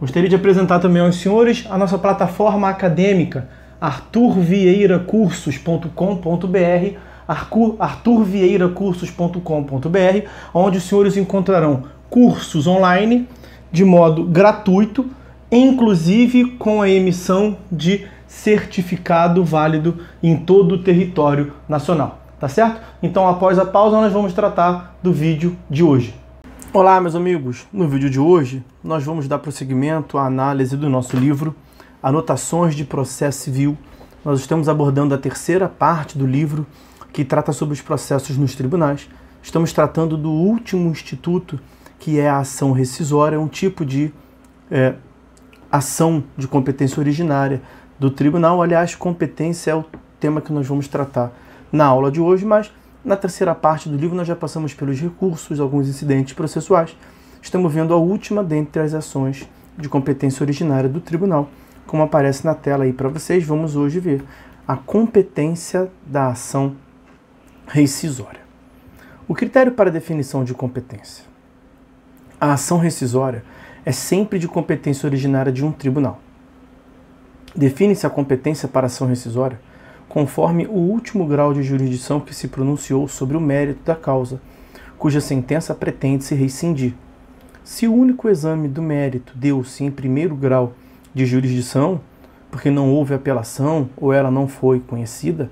Gostaria de apresentar também aos senhores a nossa plataforma acadêmica arturvieiracursos.com.br arturvieiracursos.com.br onde os senhores encontrarão cursos online de modo gratuito, inclusive com a emissão de certificado válido em todo o território nacional, tá certo? Então, após a pausa, nós vamos tratar do vídeo de hoje. Olá, meus amigos! No vídeo de hoje, nós vamos dar prosseguimento à análise do nosso livro Anotações de Processo Civil. Nós estamos abordando a terceira parte do livro, que trata sobre os processos nos tribunais. Estamos tratando do último instituto, que é a ação rescisória, um tipo de é, ação de competência originária do tribunal. Aliás, competência é o tema que nós vamos tratar na aula de hoje, mas na terceira parte do livro, nós já passamos pelos recursos, alguns incidentes processuais. Estamos vendo a última dentre as ações de competência originária do tribunal. Como aparece na tela aí para vocês, vamos hoje ver a competência da ação rescisória. O critério para definição de competência. A ação rescisória é sempre de competência originária de um tribunal. Define-se a competência para ação rescisória conforme o último grau de jurisdição que se pronunciou sobre o mérito da causa, cuja sentença pretende se rescindir. Se o único exame do mérito deu-se em primeiro grau de jurisdição, porque não houve apelação ou ela não foi conhecida,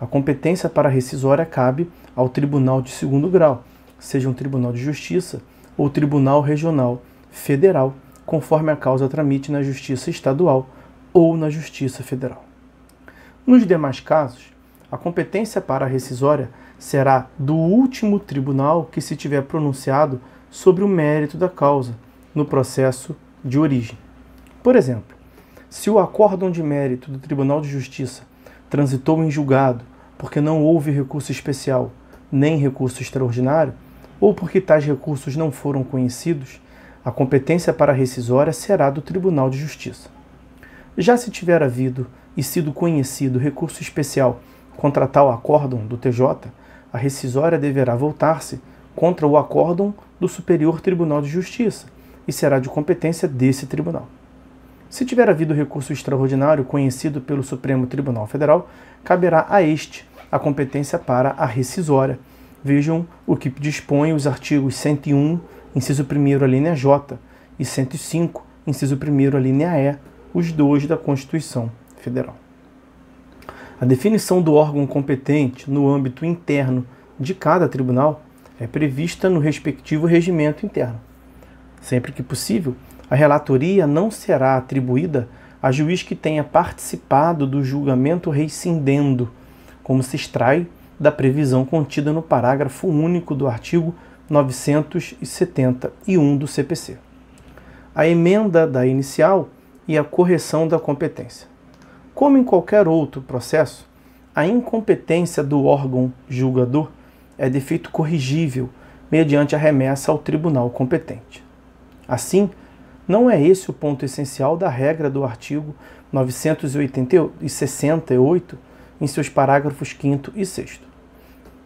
a competência para a rescisória cabe ao tribunal de segundo grau, seja um tribunal de justiça ou tribunal regional federal, conforme a causa tramite na justiça estadual ou na justiça federal. Nos demais casos, a competência para a rescisória será do último tribunal que se tiver pronunciado sobre o mérito da causa no processo de origem. Por exemplo, se o acórdão de mérito do Tribunal de Justiça transitou em julgado porque não houve recurso especial nem recurso extraordinário, ou porque tais recursos não foram conhecidos, a competência para a rescisória será do Tribunal de Justiça. Já se tiver havido e sido conhecido recurso especial contra tal acórdão do TJ, a rescisória deverá voltar-se contra o acórdão do Superior Tribunal de Justiça e será de competência desse tribunal. Se tiver havido recurso extraordinário conhecido pelo Supremo Tribunal Federal, caberá a este a competência para a rescisória. Vejam o que dispõe os artigos 101, inciso 1, alínea linha J, e 105, inciso 1, alínea linha E, os dois da Constituição. Federal. A definição do órgão competente no âmbito interno de cada tribunal é prevista no respectivo regimento interno. Sempre que possível, a relatoria não será atribuída a juiz que tenha participado do julgamento rescindendo, como se extrai da previsão contida no parágrafo único do artigo 971 do CPC. A emenda da inicial e a correção da competência. Como em qualquer outro processo, a incompetência do órgão julgador é defeito corrigível mediante a remessa ao tribunal competente. Assim, não é esse o ponto essencial da regra do artigo 968 em seus parágrafos 5 e 6.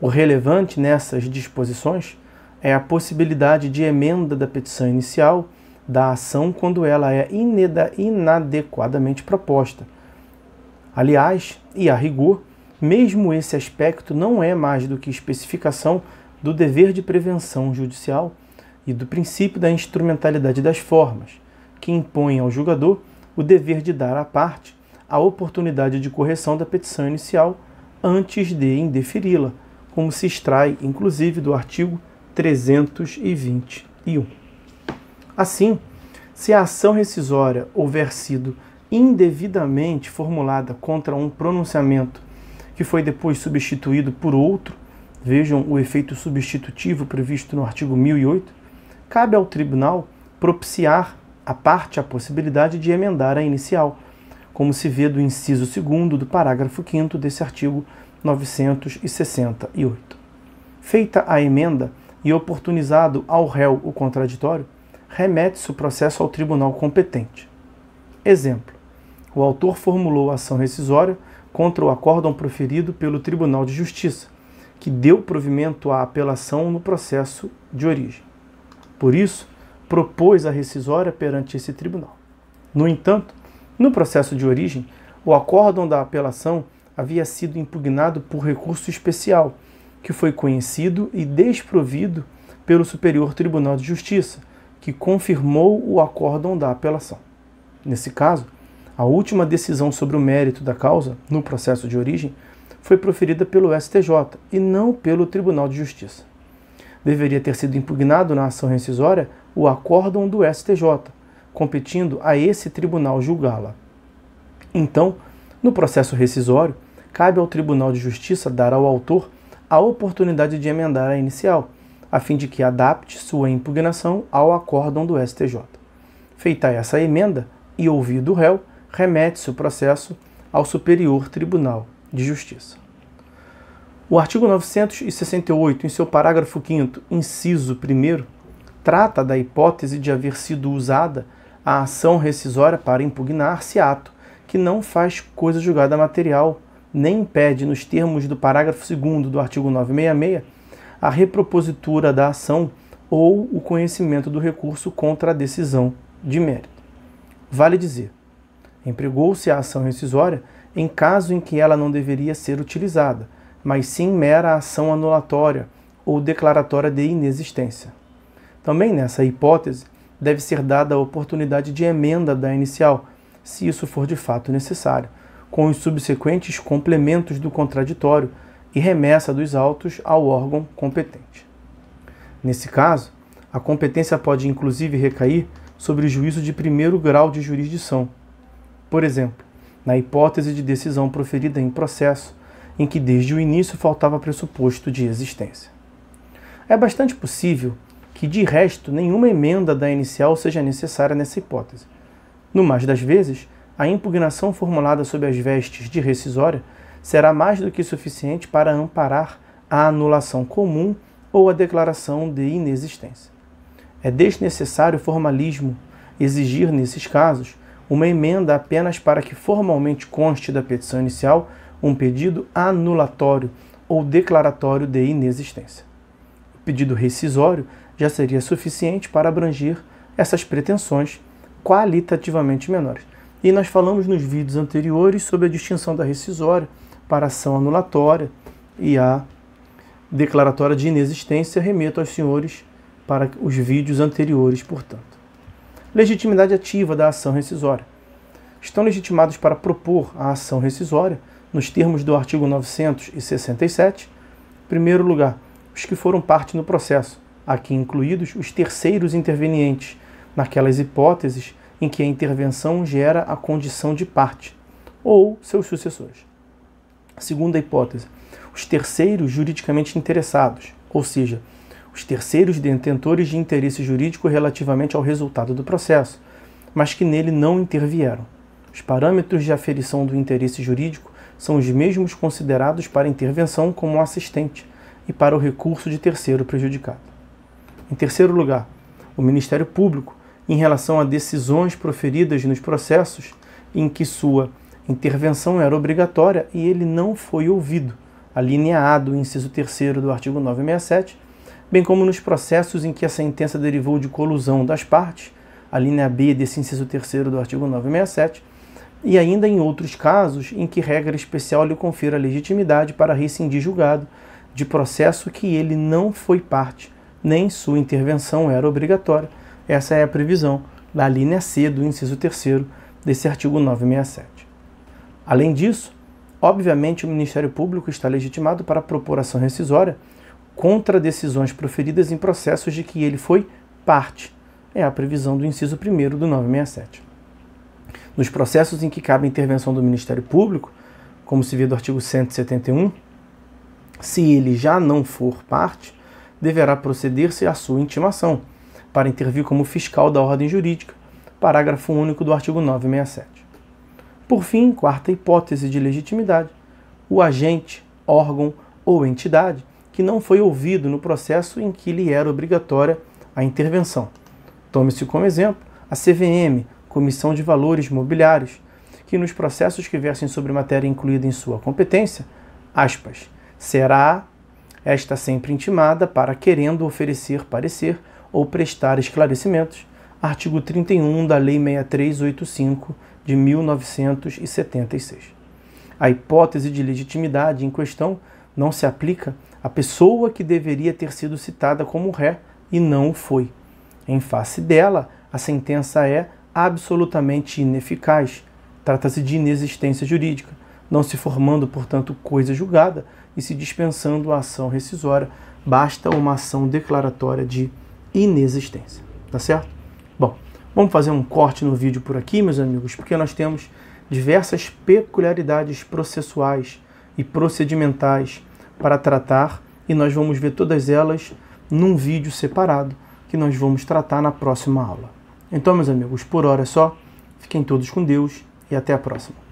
O relevante nessas disposições é a possibilidade de emenda da petição inicial da ação quando ela é inadequadamente proposta Aliás, e a rigor, mesmo esse aspecto não é mais do que especificação do dever de prevenção judicial e do princípio da instrumentalidade das formas, que impõe ao julgador o dever de dar à parte a oportunidade de correção da petição inicial antes de indeferi-la, como se extrai, inclusive, do artigo 321. Assim, se a ação rescisória houver sido indevidamente formulada contra um pronunciamento que foi depois substituído por outro, vejam o efeito substitutivo previsto no artigo 1008, cabe ao tribunal propiciar à parte a possibilidade de emendar a inicial, como se vê do inciso 2 do parágrafo 5 desse artigo 968. Feita a emenda e oportunizado ao réu o contraditório, remete-se o processo ao tribunal competente. Exemplo: o autor formulou ação rescisória contra o acórdão proferido pelo Tribunal de Justiça, que deu provimento à apelação no processo de origem. Por isso, propôs a rescisória perante esse tribunal. No entanto, no processo de origem, o acórdão da apelação havia sido impugnado por recurso especial, que foi conhecido e desprovido pelo Superior Tribunal de Justiça, que confirmou o acórdão da apelação. Nesse caso, a última decisão sobre o mérito da causa, no processo de origem, foi proferida pelo STJ e não pelo Tribunal de Justiça. Deveria ter sido impugnado na ação rescisória o acórdão do STJ, competindo a esse tribunal julgá-la. Então, no processo rescisório, cabe ao Tribunal de Justiça dar ao autor a oportunidade de emendar a inicial, a fim de que adapte sua impugnação ao acórdão do STJ. Feita essa emenda e ouvido o réu, remete-se o processo ao Superior Tribunal de Justiça. O artigo 968, em seu parágrafo 5, inciso 1, trata da hipótese de haver sido usada a ação rescisória para impugnar-se ato que não faz coisa julgada material, nem impede, nos termos do parágrafo 2 do artigo 966, a repropositura da ação ou o conhecimento do recurso contra a decisão de mérito. Vale dizer Empregou-se a ação rescisória em caso em que ela não deveria ser utilizada, mas sim mera ação anulatória ou declaratória de inexistência. Também nessa hipótese, deve ser dada a oportunidade de emenda da inicial, se isso for de fato necessário, com os subsequentes complementos do contraditório e remessa dos autos ao órgão competente. Nesse caso, a competência pode inclusive recair sobre o juízo de primeiro grau de jurisdição, por exemplo, na hipótese de decisão proferida em processo em que desde o início faltava pressuposto de existência. É bastante possível que, de resto, nenhuma emenda da inicial seja necessária nessa hipótese. No mais das vezes, a impugnação formulada sob as vestes de rescisória será mais do que suficiente para amparar a anulação comum ou a declaração de inexistência. É desnecessário formalismo exigir, nesses casos, uma emenda apenas para que formalmente conste da petição inicial um pedido anulatório ou declaratório de inexistência. O pedido rescisório já seria suficiente para abranger essas pretensões qualitativamente menores. E nós falamos nos vídeos anteriores sobre a distinção da rescisória para a ação anulatória e a declaratória de inexistência. Remeto aos senhores para os vídeos anteriores, portanto legitimidade ativa da ação rescisória. Estão legitimados para propor a ação rescisória, nos termos do artigo 967, em primeiro lugar, os que foram parte no processo, aqui incluídos os terceiros intervenientes, naquelas hipóteses em que a intervenção gera a condição de parte, ou seus sucessores. Segunda hipótese, os terceiros juridicamente interessados, ou seja, os terceiros detentores de interesse jurídico relativamente ao resultado do processo, mas que nele não intervieram. Os parâmetros de aferição do interesse jurídico são os mesmos considerados para intervenção como assistente e para o recurso de terceiro prejudicado. Em terceiro lugar, o Ministério Público, em relação a decisões proferidas nos processos em que sua intervenção era obrigatória e ele não foi ouvido, alineado, inciso 3 do artigo 967, bem como nos processos em que a sentença derivou de colusão das partes, a linha B desse inciso 3 do artigo 967, e ainda em outros casos em que regra especial lhe confira legitimidade para rescindir julgado de processo que ele não foi parte, nem sua intervenção era obrigatória. Essa é a previsão da linha C do inciso 3 desse artigo 967. Além disso, obviamente o Ministério Público está legitimado para propor ação rescisória contra decisões proferidas em processos de que ele foi parte. É a previsão do inciso 1 do 967. Nos processos em que cabe intervenção do Ministério Público, como se vê do artigo 171, se ele já não for parte, deverá proceder-se à sua intimação, para intervir como fiscal da ordem jurídica, parágrafo único do artigo 967. Por fim, quarta hipótese de legitimidade, o agente, órgão ou entidade que não foi ouvido no processo em que lhe era obrigatória a intervenção. Tome-se como exemplo a CVM, Comissão de Valores Mobiliários, que nos processos que versem sobre matéria incluída em sua competência, aspas, será esta sempre intimada para querendo oferecer parecer ou prestar esclarecimentos, artigo 31 da Lei 6385 de 1976. A hipótese de legitimidade em questão não se aplica a pessoa que deveria ter sido citada como ré e não o foi. Em face dela, a sentença é absolutamente ineficaz. Trata-se de inexistência jurídica, não se formando, portanto, coisa julgada e se dispensando a ação rescisória. Basta uma ação declaratória de inexistência. Tá certo? Bom, vamos fazer um corte no vídeo por aqui, meus amigos, porque nós temos diversas peculiaridades processuais e procedimentais para tratar e nós vamos ver todas elas num vídeo separado que nós vamos tratar na próxima aula. Então, meus amigos, por hora é só. Fiquem todos com Deus e até a próxima.